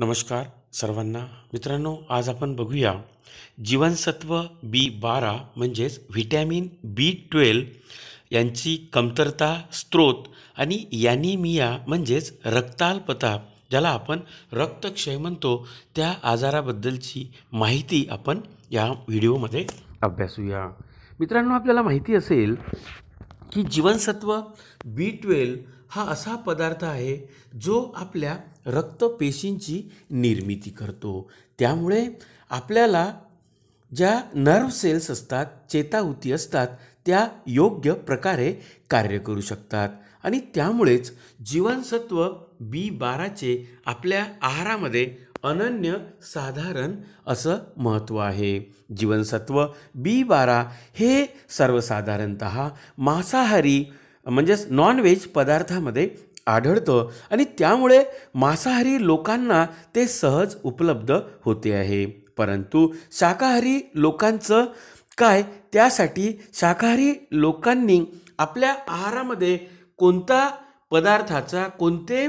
नमस्कार सर्वांना मित्रांनो आज आपण बघूया जीवनसत्व बी बारा म्हणजेच व्हिटॅमिन बी ट्वेल्व यांची कमतरता स्त्रोत आणि यानिमिया म्हणजेच रक्तालपता ज्याला आपण रक्तक्षय म्हणतो त्या आजाराबद्दलची माहिती आपण या व्हिडिओमध्ये अभ्यासूया मित्रांनो आपल्याला माहिती असेल की जीवनसत्व बी ट्वेल्व हा असा पदार्थ आहे जो आपल्या रक्तपेशींची निर्मिती करतो त्यामुळे आपल्याला ज्या नर्व सेल्स असतात चेताहुती असतात त्या योग्य प्रकारे कार्य करू शकतात आणि त्यामुळेच जीवनसत्व बी बाराचे आपल्या आहारामध्ये अनन्य साधारण असं महत्त्व आहे जीवनसत्व बी बारा हे सर्वसाधारणत मांसाहारी म्हणजेच नॉनव्हेज पदार्थामध्ये आढळतं आणि त्यामुळे मांसाहारी लोकांना ते सहज उपलब्ध होते आहे परंतु शाकाहारी लोकांचं काय त्यासाठी शाकाहारी लोकांनी आपल्या आहारामध्ये कोणता पदार्थाचा कोणते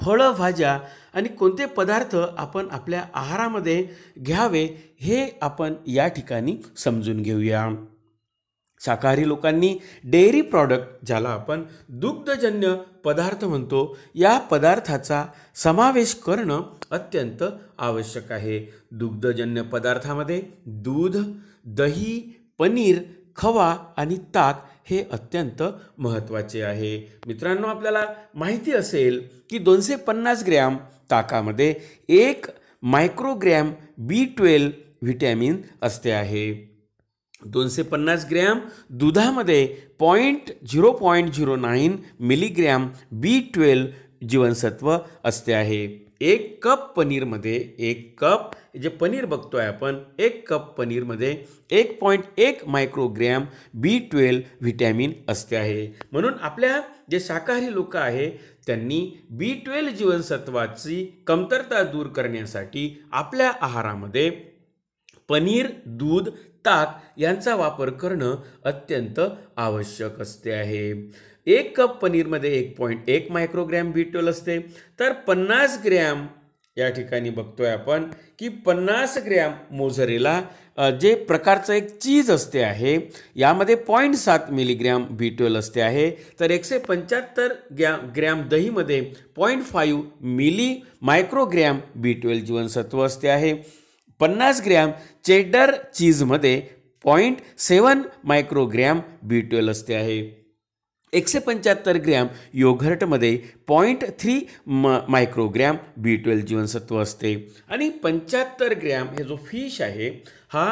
फळं भाज्या आणि कोणते पदार्थ आपण आपल्या आहारामध्ये घ्यावे हे आपण या ठिकाणी समजून घेऊया शाकाहारी लोकांनी डेअरी प्रॉडक्ट ज्याला आपण दुग्धजन्य पदार्थ म्हणतो या पदार्थाचा समावेश करणं अत्यंत आवश्यक आहे दुग्धजन्य पदार्थामध्ये दूध दही पनीर खवा आणि ताक हे अत्यंत महत्त्वाचे आहे मित्रांनो आपल्याला माहिती असेल की दोनशे पन्नास ग्रॅम ताकामध्ये एक मायक्रोग्रॅम बी ट्वेल्व व्हिटॅमिन असते आहे दोनशे पन्नास ग्रॅम दुधामध्ये point zero point zero nine milligram B twelve जीवनसत्व असते आहे एक कप पनीरमध्ये एक कप जे पनीर बघतो आहे आपण एक कप पनीरमध्ये एक पॉईंट एक मायक्रोग्रॅम बी ट्वेल्व व्हिटॅमिन असते आहे म्हणून आपल्या जे शाकाहारी लोक आहे त्यांनी बी ट्वेल्व जीवनसत्वाची कमतरता दूर करण्यासाठी आपल्या आहारामध्ये पनीर दूध ताक यांचा वापर करणं अत्यंत आवश्यक असते आहे एक कप पनीरमध्ये एक पॉईंट एक मायक्रोग्रॅम बीटोल असते तर पन्नास ग्रॅम या ठिकाणी बघतोय आपण की पन्नास ग्रॅम मोझरेला जे प्रकारचं एक चीज असते आहे यामध्ये पॉईंट सात मिलीग्रॅम ट्वेल असते आहे तर एकशे पंच्याहत्तर ग्रॅ ग्रॅम दहीमध्ये point five milli microgram twelve जीवनसत्व असते आहे पन्नास ग्रॅम चेडर चीजमध्ये point seven microgram B twelve असते आहे एकशे पंच्याहत्तर ग्रॅम योघर्टमध्ये पॉईंट थ्री म मायक्रोग्रॅम बी ट्वेल जीवनसत्व असते आणि पंच्याहत्तर ग्रॅम हे जो फिश आहे हा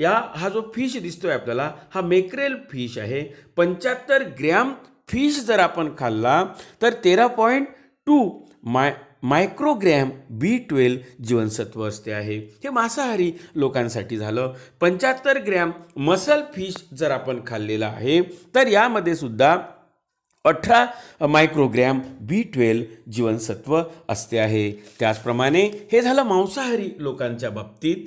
या हा जो फिश दिसतो आहे आपल्याला हा मेक्रेल फिश आहे पंच्याहत्तर ग्रॅम फिश जर आपण खाल्ला तर तेरा पॉईंट टू माय मायक्रोग्रॅम बी ट्वेल्व जीवनसत्व असते आहे हे मांसाहारी लोकांसाठी झालं पंच्याहत्तर ग्रॅम मसल फिश जर आपण खाल्लेलं आहे तर यामध्ये सुद्धा अठरा मायक्रोग्रॅम बी ट्वेल्व जीवनसत्व असते आहे त्याचप्रमाणे हे झालं मांसाहारी लोकांच्या बाबतीत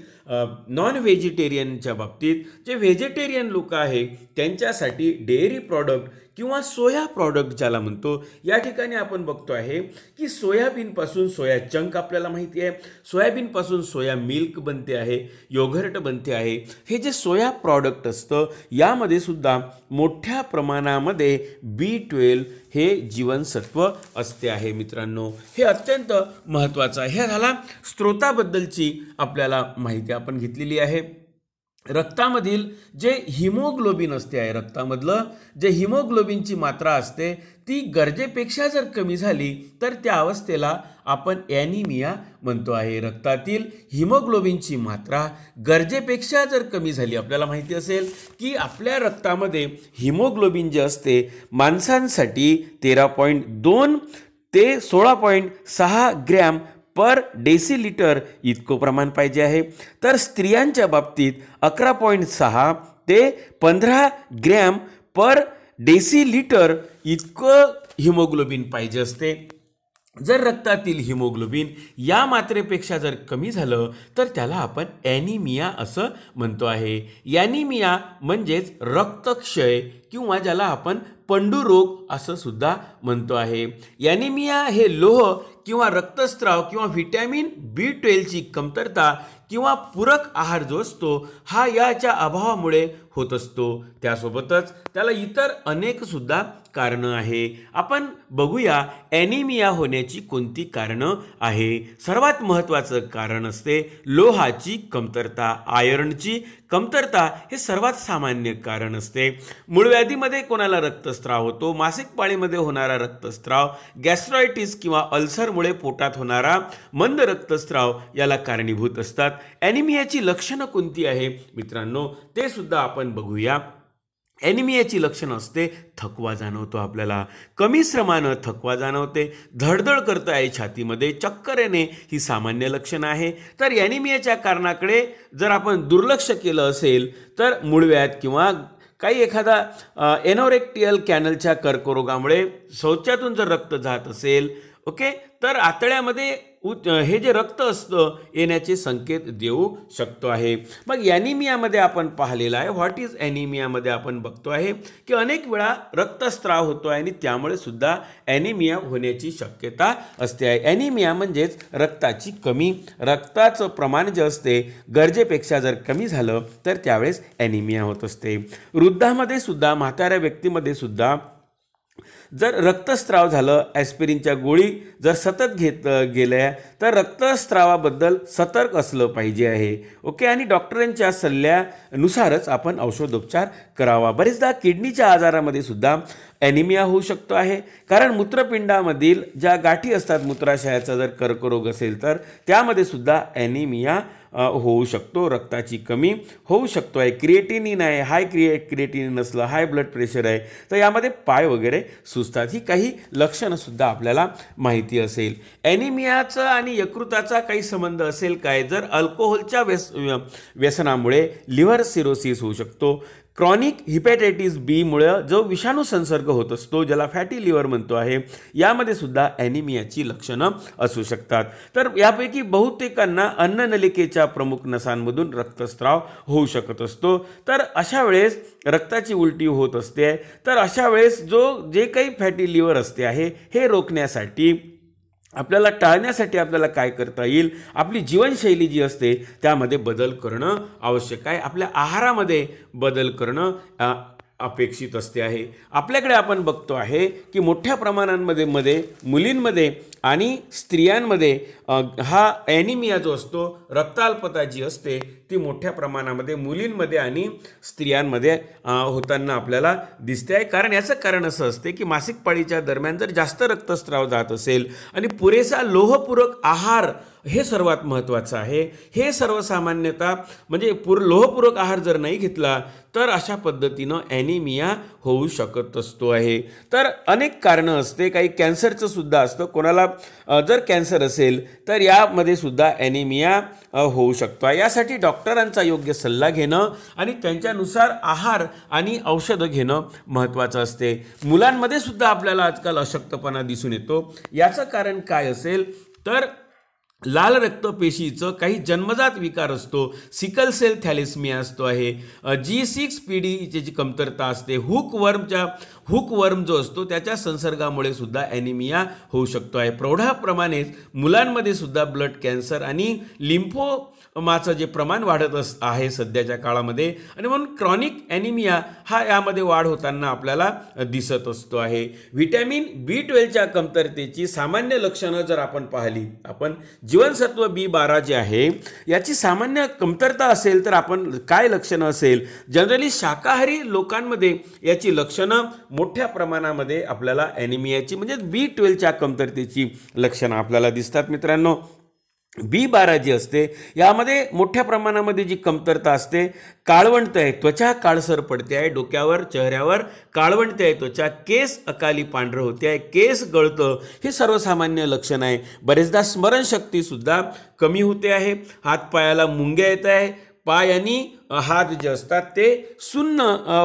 नॉन व्हेजिटेरियनच्या बाबतीत जे व्हेजिटेरियन लोक आहे त्यांच्यासाठी डेअरी प्रॉडक्ट किंवा सोया प्रॉडक्ट ज्याला म्हणतो या ठिकाणी आपण बघतो आहे की सोयाबीनपासून सोया चंक आपल्याला माहिती आहे सोयाबीनपासून सोया मिल्क बनते आहे योघर्ट बनते आहे हे जे सोया प्रॉडक्ट असतं यामध्ये सुद्धा मोठ्या प्रमाणामध्ये बी ट्वेल्व हे जीवनसत्व असते आहे मित्रांनो हे अत्यंत महत्त्वाचं आहे हे झाला स्त्रोताबद्दलची आपल्याला माहिती आपण घेतलेली आहे रक्तामधील जे हिमोग्लोबिन असते आहे रक्तामधलं जे हिमोग्लोबिनची मात्रा असते ती गरजेपेक्षा जर कमी झाली तर त्या अवस्थेला आपण ॲनिमिया म्हणतो आहे रक्तातील हिमोग्लोबिनची मात्रा गरजेपेक्षा जर कमी झाली आपल्याला माहिती असेल की आपल्या रक्तामध्ये हिमोग्लोबिन जे असते माणसांसाठी तेरा पॉईंट दोन ते सोळा पॉईंट सहा ग्रॅम पर डेसिलिटर इतकं प्रमाण पाहिजे आहे तर स्त्रियांच्या बाबतीत अकरा पॉईंट सहा ते पंधरा ग्रॅम पर डेसिलिटर इतकं हिमोग्लोबिन पाहिजे असते जर रक्तातील हिमोग्लोबिन या मात्रेपेक्षा जर कमी झालं तर त्याला आपण ॲनिमिया असं म्हणतो आहे ॲनिमिया म्हणजेच रक्तक्षय किंवा ज्याला आपण पंडुरोग असं सुद्धा म्हणतो आहे ॲनिमिया हे लोह किंवा रक्तस्राव किंवा व्हिटॅमिन बी ट्वेलची कमतरता किंवा पूरक आहार जो असतो हा याच्या अभावामुळे होत असतो त्यासोबतच त्याला इतर अनेकसुद्धा कारणं आहे आपण बघूया ॲनिमिया होण्याची कोणती कारणं आहे सर्वात महत्त्वाचं कारण असते लोहाची कमतरता आयर्नची कमतरता हे सर्वात सामान्य कारण असते मूळव्याधीमध्ये कोणाला रक्तस्राव होतो मासिक पाळीमध्ये होणारा रक्तस्राव गॅस्ट्रॉयटीस किंवा अल्सरमुळे पोटात होणारा मंद रक्तस्राव याला कारणीभूत असतात ॲनिमियाची लक्षणं कोणती आहे मित्रांनो ते सुद्धा आपण आपण बघूया ॲनिमियाची लक्षणं असते थकवा जाणवतो आपल्याला कमी श्रमानं थकवा जाणवते धडधड करतं आहे छातीमध्ये चक्कर येणे ही सामान्य लक्षणं आहे तर ॲनिमियाच्या कारणाकडे जर आपण दुर्लक्ष केलं असेल तर मुळव्यात किंवा काही एखादा एनोरेक्टियल कॅनलच्या कर्करोगामुळे शौचातून जर रक्त जात असेल ओके तर आतड्यामध्ये हे जे रक्त असतं येण्याचे संकेत देऊ शकतो आहे मग ॲनिमियामध्ये आपण पाहिलेलं आहे व्हॉट इज ॲनिमियामध्ये आपण बघतो आहे की अनेक वेळा रक्तस्त्राव होतो आहे आणि त्यामुळे सुद्धा ॲनिमिया होण्याची शक्यता असते आहे ॲनिमिया म्हणजेच रक्ताची कमी रक्ताचं प्रमाण जे असते गरजेपेक्षा जर कमी झालं तर त्यावेळेस ॲनिमिया होत असते वृद्धामध्ये सुद्धा म्हाताऱ्या व्यक्तीमध्ये सुद्धा जर रक्तस्त्राव झालं ॲस्पिरिनच्या गोळी जर सतत घेत गेल्या तर रक्तस्त्रावाबद्दल सतर्क असलं पाहिजे आहे ओके आणि डॉक्टरांच्या सल्ल्यानुसारच आपण औषधोपचार करावा बरेचदा किडनीच्या आजारामध्ये सुद्धा ॲनिमिया होऊ शकतो आहे कारण मूत्रपिंडामधील ज्या गाठी असतात मूत्राशयाचा जर कर्करोग असेल तर त्यामध्ये सुद्धा ॲनिमिया होऊ शकतो रक्ताची कमी होऊ शकतो आहे क्रिएटिनिन आहे हाय क्रिए क्रिएटिनिन नसलं हाय ब्लड प्रेशर आहे तर यामध्ये पाय वगैरे सुचतात ही काही लक्षणंसुद्धा आपल्याला माहिती असेल ॲनिमियाचा आणि यकृताचा काही संबंध असेल काय जर अल्कोहोलच्या व्यस व्यसनामुळे लिव्हर सिरोसिस होऊ शकतो क्रॉनिक हिपॅटायटीस बीमुळं जो विषाणू संसर्ग होत असतो ज्याला फॅटी लिव्हर म्हणतो आहे यामध्ये सुद्धा ॲनिमियाची लक्षणं असू शकतात तर यापैकी बहुतेकांना अन्ननलिकेच्या प्रमुख नसांमधून रक्तस्राव होऊ शकत असतो तर अशा वेळेस रक्ताची उलटी होत असते तर अशा वेळेस जो जे काही फॅटी लिव्हर असते आहे हे रोखण्यासाठी आपल्याला टाळण्यासाठी आपल्याला काय करता येईल आपली जीवनशैली जी असते त्यामध्ये बदल करणं आवश्यक आहे आपल्या आहारामध्ये बदल करणं अपेक्षित असते आहे आपल्याकडे आपण बघतो आहे की मोठ्या प्रमाणांमध्ये मध्ये मुलींमध्ये आणि स्त्रियांमध्ये हा ॲनिमिया जो असतो रक्ताल्पता जी असते ती मोठ्या प्रमाणामध्ये मुलींमध्ये आणि स्त्रियांमध्ये होताना आपल्याला दिसते आहे कारण याचं कारण असं असते की मासिक पाळीच्या दरम्यान जर जास्त रक्तस्राव जात असेल आणि पुरेसा लोहपूरक आहार हे सर्वात महत्त्वाचं आहे हे सर्वसामान्यतः म्हणजे पूर लोहपूरक आहार जर नाही घेतला तर अशा पद्धतीनं ॲनिमिया होऊ शकत असतो आहे तर अनेक कारणं असते काही कॅन्सरचं सुद्धा असतं कोणाला जर कॅन्सर असेल तर यामध्ये सुद्धा ॲनिमिया होऊ शकतो यासाठी डॉक्टरांचा योग्य सल्ला घेणं आणि त्यांच्यानुसार आहार आणि औषधं घेणं महत्त्वाचं असते मुलांमध्ये सुद्धा आपल्याला आजकाल अशक्तपणा दिसून येतो याचं कारण काय असेल तर लाल रक्तपेशीचं काही जन्मजात विकार असतो सिकल सेल थॅलिसमिया असतो आहे जी सिक्स पी डीची जी कमतरता असते हुक वर्मच्या हुक वर्म जो असतो त्याच्या संसर्गामुळे सुद्धा ॲनिमिया होऊ शकतो आहे प्रौढाप्रमाणेच मुलांमध्ये सुद्धा ब्लड कॅन्सर आणि लिम्फो माचं जे प्रमाण वाढत अस आहे सध्याच्या काळामध्ये आणि म्हणून क्रॉनिक ॲनिमिया हा यामध्ये वाढ होताना आपल्याला दिसत असतो आहे व्हिटॅमिन बी ट्वेल्वच्या कमतरतेची सामान्य लक्षणं जर आपण पाहिली आपण जीवनसत्व बी बारा जे आहे याची सामान्य कमतरता असेल तर आपण काय लक्षणं असेल जनरली शाकाहारी लोकांमध्ये याची लक्षणं मोठ्या प्रमाणामध्ये आपल्याला ॲनिमियाची म्हणजे बी ट्वेल्वच्या कमतरतेची लक्षणं आपल्याला दिसतात मित्रांनो बी बारा जी असते यामध्ये मोठ्या प्रमाणामध्ये जी कमतरता असते काळवंट आहे त्वचा काळसर पडते आहे डोक्यावर चेहऱ्यावर काळवंटते आहे त्वचा केस अकाली पांढरं होते आहे केस गळतं हे सर्वसामान्य लक्षण आहे बरेचदा स्मरणशक्तीसुद्धा कमी होते आहे हातपायाला मुंग्या येत आहे पाय आणि हात जे असतात ते सुन्न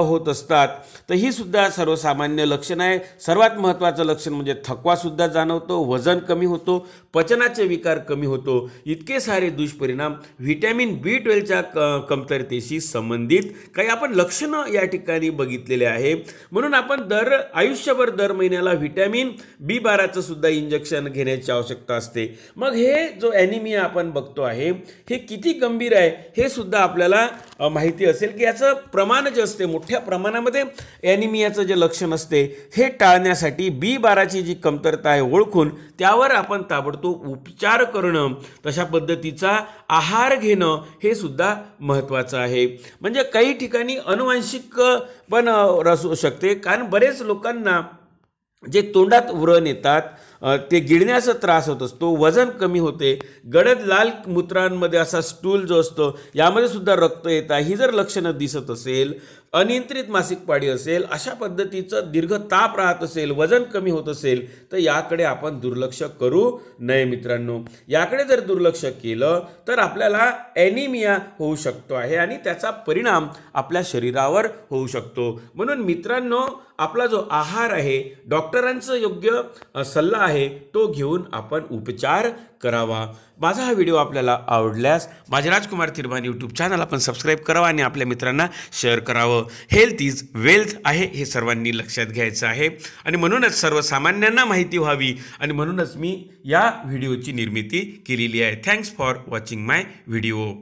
होत असतात तर ही सुद्धा सर्वसामान्य लक्षण आहे सर्वात महत्त्वाचं लक्षण म्हणजे थकवासुद्धा जाणवतो वजन कमी होतो पचनाचे विकार कमी होतो इतके सारे दुष्परिणाम व्हिटॅमिन बी ट्वेल्वच्या क कमतरतेशी संबंधित काही आपण लक्षणं या ठिकाणी बघितलेले आहे म्हणून आपण दर आयुष्यभर दर महिन्याला व्हिटॅमिन बी बाराचं सुद्धा इंजेक्शन घेण्याची आवश्यकता असते मग हे जो ॲनिमिया आपण बघतो आहे हे किती गंभीर आहे हे सुद्धा आपल्याला माहिती असेल की याचं प्रमाण जे असते मोठ्या प्रमाणामध्ये ॲनिमियाचं जे लक्षण असते हे टाळण्यासाठी बी बाराची जी कमतरता आहे ओळखून त्यावर आपण ताबडतोब उपचार करणं तशा पद्धतीचा आहार घेणं हे सुद्धा महत्त्वाचं आहे म्हणजे काही ठिकाणी अनुवांशिक पण असू शकते कारण बरेच लोकांना जे तोंडात व्रण येतात ते गिळण्याचा त्रास होत असतो वजन कमी होते गडद लाल मूत्रांमध्ये असा स्टूल जो असतो यामध्ये सुद्धा रक्त येतात ही जर लक्षणं दिसत असेल अनियंत्रित मासिक पाळी असेल अशा पद्धतीचं दीर्घ ताप राहत असेल वजन कमी होत असेल तर याकडे आपण दुर्लक्ष करू नये मित्रांनो याकडे जर दुर्लक्ष केलं तर आपल्याला ॲनिमिया होऊ शकतो आहे आणि त्याचा परिणाम आपल्या शरीरावर होऊ शकतो म्हणून मित्रांनो आपला जो आहार आहे डॉक्टरांचं योग्य सल्ला आहे तो घेऊन आपण उपचार करावा माझा हा व्हिडिओ आपल्याला आवडल्यास माझे राजकुमार तिरमान यूट्यूब चॅनल आपण सबस्क्राईब करावा आणि आपल्या मित्रांना शेअर करावं हेल्थ इज वेल्थ आहे हे सर्वांनी लक्षात घ्यायचं आहे आणि म्हणूनच सर्वसामान्यांना माहिती व्हावी आणि म्हणूनच मी या व्हिडिओची निर्मिती केलेली आहे thanks for watching my video